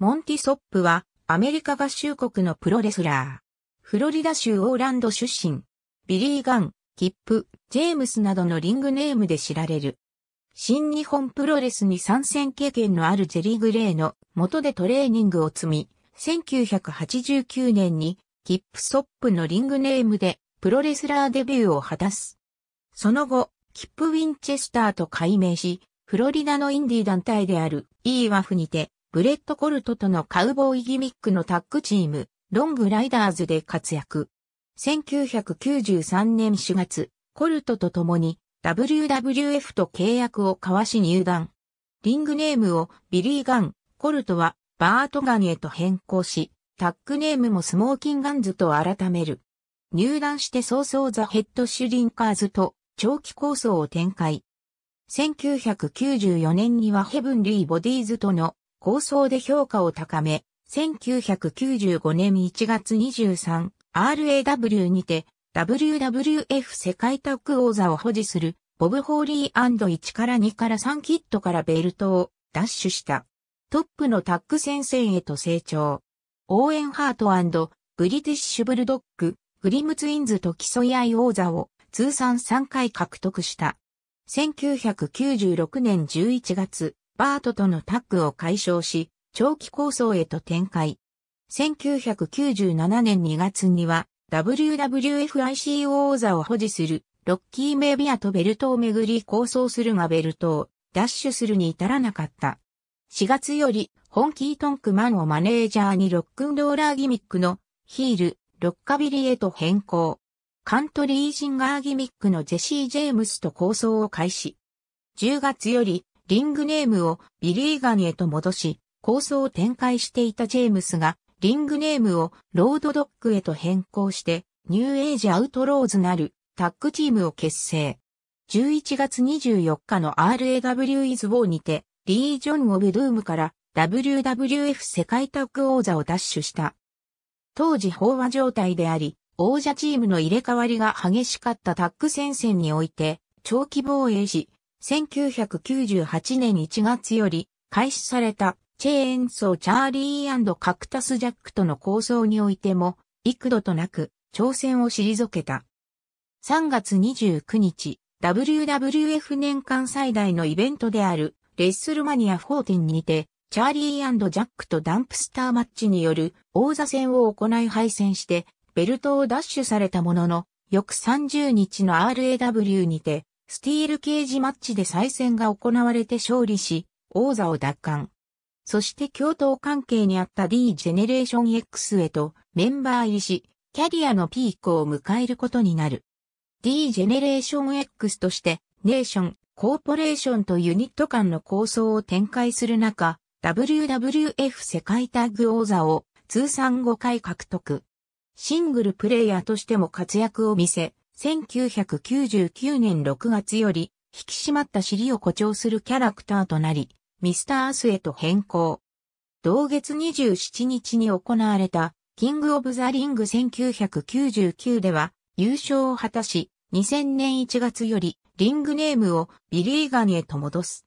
モンティソップはアメリカ合衆国のプロレスラー。フロリダ州オーランド出身。ビリー・ガン、キップ、ジェームスなどのリングネームで知られる。新日本プロレスに参戦経験のあるジェリー・グレイの元でトレーニングを積み、1989年にキップソップのリングネームでプロレスラーデビューを果たす。その後、キップ・ウィンチェスターと改名し、フロリダのインディ団体である EWAF にてブレット・コルトとのカウボーイギミックのタッグチーム、ロングライダーズで活躍。1993年4月、コルトと共に WWF と契約を交わし入団。リングネームをビリー・ガン、コルトはバートガンへと変更し、タッグネームもスモーキンガンズと改める。入団して早々ザ・ヘッド・シュリンカーズと長期構想を展開。1994年にはヘブンリー・ボディーズとの構想で評価を高め、1995年1月 23RAW にて WWF 世界タッグ王座を保持するボブ・ホーリー &1 から2から3キットからベルトを奪取した。トップのタッグ戦線へと成長。オーエン・ハートブリティッシュ・ブルドッグ、グリムツインズと競い合い王座を通算3回獲得した。1996年11月、バートとのタッグを解消し、長期構想へと展開。1997年2月には WWFIC o 王座を保持するロッキー・メビアとベルトをめぐり構想するがベルトをダッシュするに至らなかった。4月よりホンキートンクマンをマネージャーにロックンローラーギミックのヒール、ロッカビリへと変更。カントリージンガーギミックのジェシー・ジェームスと構想を開始。10月よりリングネームをビリーガンへと戻し、構想を展開していたジェームスが、リングネームをロードドッグへと変更して、ニューエイジアウトローズなるタッグチームを結成。11月24日の RAW is War にて、リージョン・オブ・ドゥームから WWF 世界タッグ王座を奪取した。当時飽和状態であり、王者チームの入れ替わりが激しかったタッグ戦線において、長期防衛し、1998年1月より開始されたチェーンソーチャーリーカクタスジャックとの構想においても幾度となく挑戦を退けた。3月29日、WWF 年間最大のイベントであるレッスルマニア4.2にて、チャーリージャックとダンプスターマッチによる王座戦を行い敗戦して、ベルトを奪取されたものの、翌30日の RAW にて、スティールケージマッチで再戦が行われて勝利し、王座を奪還。そして共闘関係にあった D ジェネレーション X へとメンバー入りし、キャリアのピークを迎えることになる。D ジェネレーション X として、ネーション、コーポレーションとユニット間の構想を展開する中、WWF 世界タッグ王座を通算5回獲得。シングルプレイヤーとしても活躍を見せ、1999年6月より、引き締まった尻を誇張するキャラクターとなり、ミスターアスへと変更。同月27日に行われた、キング・オブ・ザ・リング1999では、優勝を果たし、2000年1月より、リングネームをビリーガンへと戻す。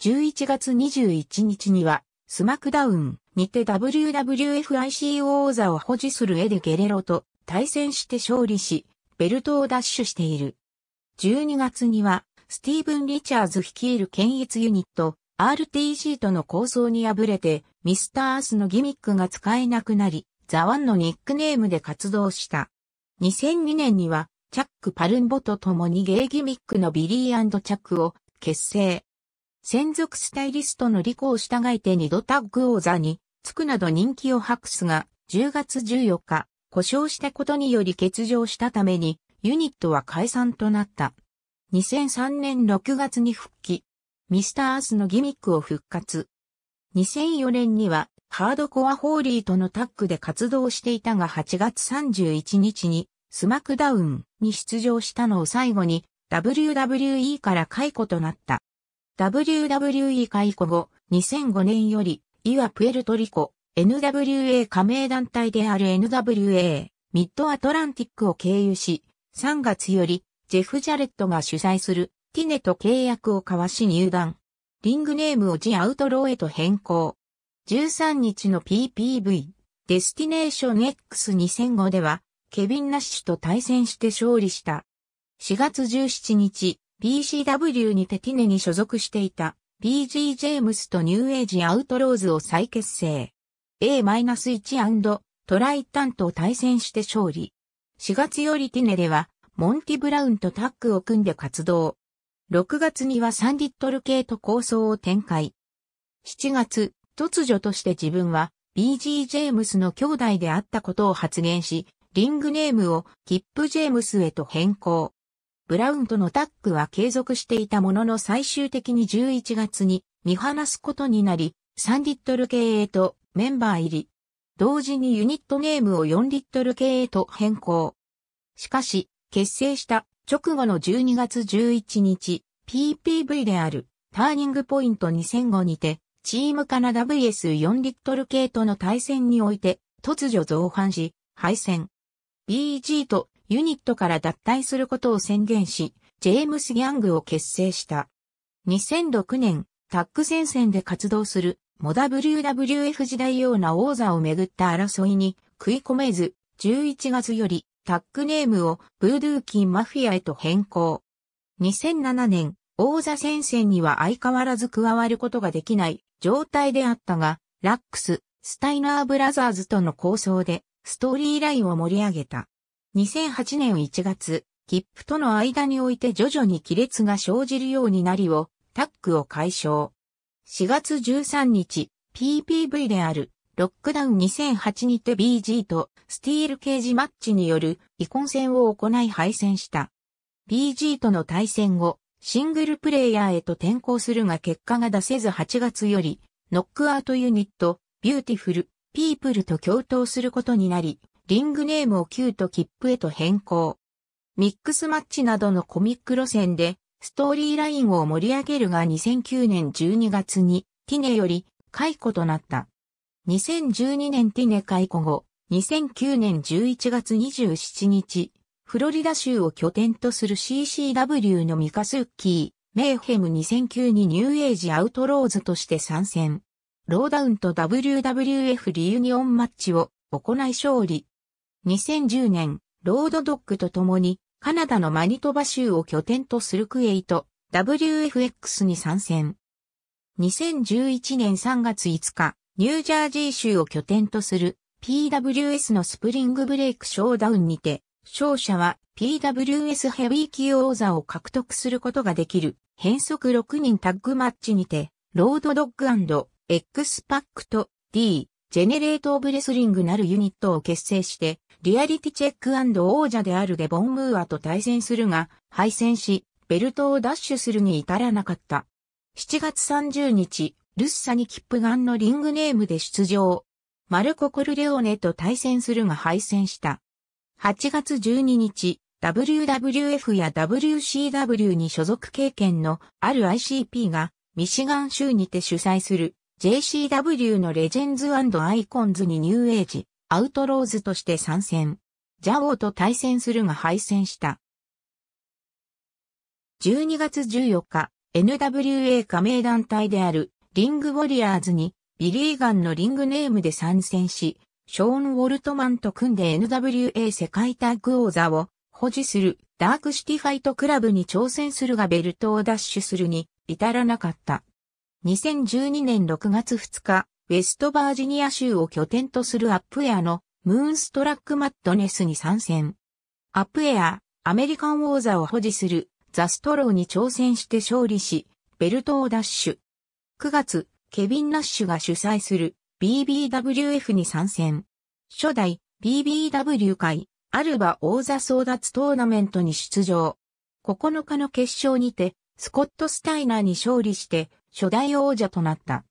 11月21日には、スマクダウンにて WWFIC 王座を保持するエデ・ゲレロと対戦して勝利し、ベルトを奪取している。12月には、スティーブン・リチャーズ率いる検閲ユニット、RTG との構想に敗れて、ミスター・アースのギミックが使えなくなり、ザワンのニックネームで活動した。2002年には、チャック・パルンボと共にゲイギミックのビリーチャックを結成。専属スタイリストのリコを従えて二度タッグ王座につくなど人気を博すが、10月14日、故障したことにより欠場したために、ユニットは解散となった。2003年6月に復帰。ミスター・アースのギミックを復活。2004年には、ハードコア・ホーリーとのタッグで活動していたが8月31日に、スマクダウンに出場したのを最後に、WWE から解雇となった。WWE 解雇後、2005年より、イワ・プエルトリコ、NWA 加盟団体である NWA ミッドアトランティックを経由し、3月よりジェフ・ジャレットが主催するティネと契約を交わし入団。リングネームをジ・アウトローへと変更。13日の PPV、デスティネーション X2005 では、ケビン・ナッシュと対戦して勝利した。4月17日、PCW にてティネに所属していた PG ジェームスとニューエイジ・アウトローズを再結成。A-1& トライタンと対戦して勝利。4月よりティネでは、モンティブラウンとタッグを組んで活動。6月には3リットル系と構想を展開。7月、突如として自分は BG ジェームスの兄弟であったことを発言し、リングネームをキップ・ジェームスへと変更。ブラウンとのタッグは継続していたものの最終的に11月に見放すことになり、サンディットル系へとメンバー入り。同時にユニットネームを4リットル系へと変更。しかし、結成した直後の12月11日、PPV であるターニングポイント2005にて、チームカナダ VS4 リットル系との対戦において、突如増反し、敗戦。BG とユニットから脱退することを宣言し、ジェームス・ギャングを結成した。2006年、タッグ戦線で活動するモ WWF 時代ような王座をめぐった争いに食い込めず、11月よりタッグネームをブードゥーキンマフィアへと変更。2007年、王座戦線には相変わらず加わることができない状態であったが、ラックス、スタイナーブラザーズとの構想でストーリーラインを盛り上げた。2008年1月、切符との間において徐々に亀裂が生じるようになりを、タッグを解消。4月13日、PPV である、ロックダウン2008にて BG とスティールケージマッチによる遺恨戦を行い敗戦した。BG との対戦後、シングルプレイヤーへと転向するが結果が出せず8月より、ノックアウトユニット、ビューティフル、ピープルと共闘することになり、リングネームを Q と切符へと変更。ミックスマッチなどのコミック路線でストーリーラインを盛り上げるが2009年12月にティネより解雇となった。2012年ティネ解雇後、2009年11月27日、フロリダ州を拠点とする CCW のミカスッキー、メイヘム2009にニューエイジアウトローズとして参戦。ローダウンと WWF リユニオンマッチを行い勝利。2010年、ロードドッグと共にカナダのマニトバ州を拠点とするクエイト WFX に参戦。2011年3月5日、ニュージャージー州を拠点とする PWS のスプリングブレイクショーダウンにて、勝者は PWS ヘビー級王座を獲得することができる変則6人タッグマッチにて、ロードドッグ &X パックと D、ジェネレート・オブ・レスリングなるユニットを結成して、リアリティチェック王者であるデボン・ムーアと対戦するが、敗戦し、ベルトを奪取するに至らなかった。7月30日、ルッサにキップガンのリングネームで出場。マルコ・コルレオネと対戦するが敗戦した。8月12日、WWF や WCW に所属経験のある ICP がミシガン州にて主催する JCW のレジェンズアイコンズにニューエイジ、アウトローズとして参戦。ジャオーと対戦するが敗戦した。12月14日、NWA 加盟団体であるリングウォリアーズにビリーガンのリングネームで参戦し、ショーン・ウォルトマンと組んで NWA 世界タッグ王座を保持するダークシティファイトクラブに挑戦するがベルトを奪取するに至らなかった。2012年6月2日、ウェストバージニア州を拠点とするアップエアのムーンストラックマッドネスに参戦。アップエア、アメリカン王座を保持するザストローに挑戦して勝利し、ベルトをダッシュ。9月、ケビン・ナッシュが主催する BBWF に参戦。初代 BBW 会アルバ王座争奪トーナメントに出場。9日の決勝にて、スコット・スタイナーに勝利して、初代王者となった。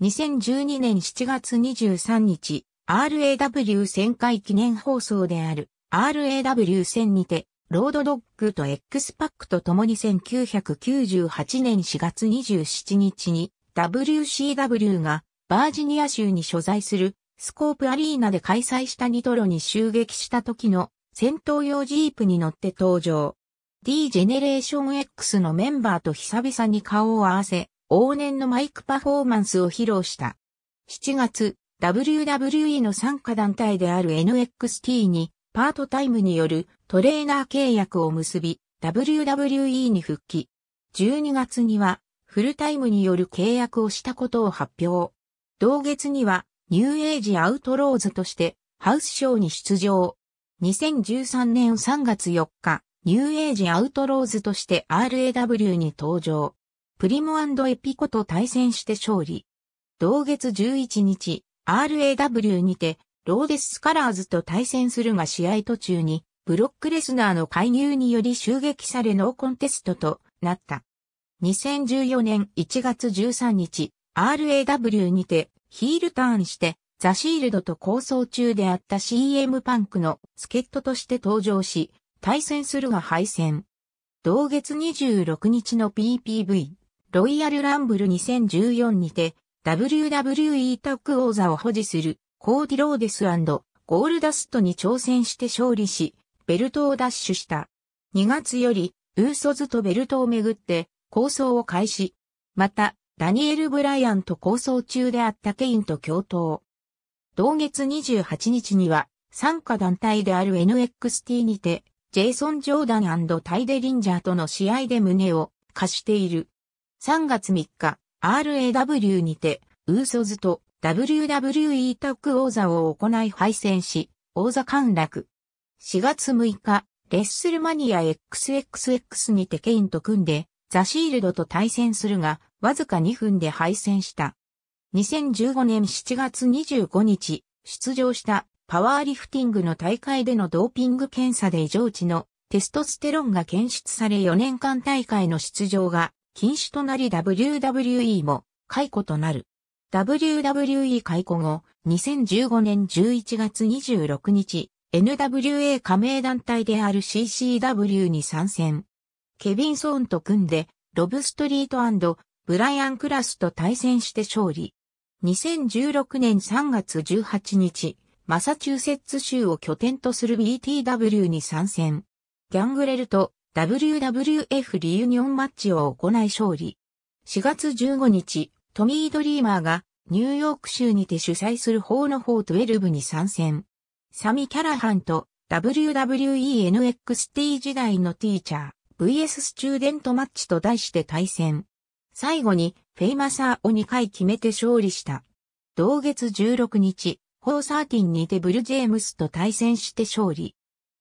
2012年7月23日、RAW 旋回記念放送である RAW 戦にて、ロードドッグと X パックと共に1998年4月27日に WCW がバージニア州に所在するスコープアリーナで開催したニトロに襲撃した時の戦闘用ジープに乗って登場。D n e r a t i o n X のメンバーと久々に顔を合わせ、往年のマイクパフォーマンスを披露した。7月、WWE の参加団体である NXT にパートタイムによるトレーナー契約を結び、WWE に復帰。12月にはフルタイムによる契約をしたことを発表。同月にはニューエイジアウトローズとしてハウスショーに出場。2013年3月4日、ニューエイジアウトローズとして RAW に登場。プリモエピコと対戦して勝利。同月11日、RAW にて、ローデス・スカラーズと対戦するが試合途中に、ブロックレスナーの介入により襲撃されノーコンテストとなった。2014年1月13日、RAW にて、ヒールターンして、ザ・シールドと構想中であった CM パンクの助っ人として登場し、対戦するが敗戦。同月26日の PPV。ロイヤルランブル2014にて、WWE タッグ王座を保持するコーディローデスゴールダストに挑戦して勝利し、ベルトを奪取した。2月より、ウーソズとベルトをめぐって、構想を開始。また、ダニエル・ブライアンと構想中であったケインと共闘。同月28日には、参加団体である NXT にて、ジェイソン・ジョーダンタイデ・リンジャーとの試合で胸を貸している。3月3日、RAW にて、ウーソズと WWE タッグ王座を行い敗戦し、王座陥落。4月6日、レッスルマニア XXX にてケインと組んで、ザシールドと対戦するが、わずか2分で敗戦した。2015年7月25日、出場したパワーリフティングの大会でのドーピング検査で異常値のテストステロンが検出され4年間大会の出場が禁止となり WWE も解雇となる。WWE 解雇後、2015年11月26日、NWA 加盟団体である CCW に参戦。ケビン・ソーンと組んで、ロブ・ストリートブライアン・クラスと対戦して勝利。2016年3月18日、マサチューセッツ州を拠点とする BTW に参戦。ギャングレルと WWF リユニオンマッチを行い勝利。4月15日、トミー・ドリーマーがニューヨーク州にて主催する法の法12に参戦。サミ・キャラハンと WWENXT 時代のティーチャー VS スチューデントマッチと題して対戦。最後にフェイマサーを2回決めて勝利した。同月16日、ホーサーティンにてブル・ジェームスと対戦して勝利。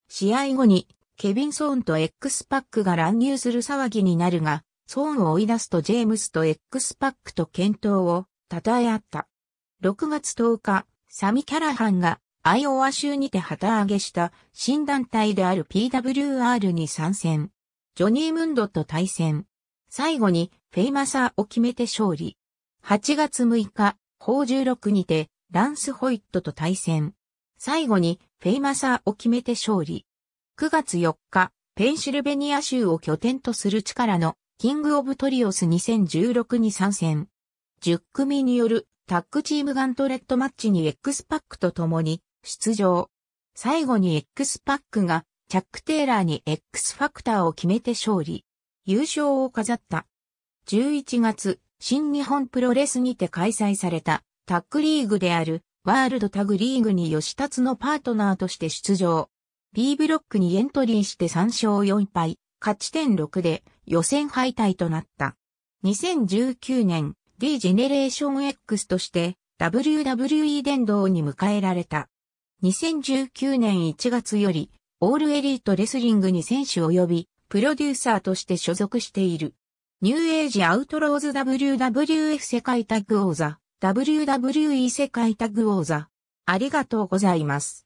試合後にケビン・ソーンと X パックが乱入する騒ぎになるが、ソーンを追い出すとジェームスと X パックと健闘を称え合った。6月10日、サミ・キャラハンがアイオワ州にて旗揚げした新団体である PWR に参戦。ジョニー・ムンドと対戦。最後にフェイマサーを決めて勝利。8月6日、法16にてランス・ホイットと対戦。最後にフェイマサーを決めて勝利。9月4日、ペンシルベニア州を拠点とする力のキングオブトリオス2016に参戦。10組によるタッグチームガントレットマッチに X パックと共に出場。最後に X パックがチャック・テイラーに X ファクターを決めて勝利。優勝を飾った。11月、新日本プロレスにて開催されたタッグリーグであるワールドタグリーグに吉達のパートナーとして出場。B ブロックにエントリーして3勝4敗、勝ち点6で予選敗退となった。2019年、D ジェネレーション X として WWE 殿堂に迎えられた。2019年1月より、オールエリートレスリングに選手及び、プロデューサーとして所属している。ニューエイジアウトローズ WWF 世界タッグ王座、WWE 世界タッグ王座。ありがとうございます。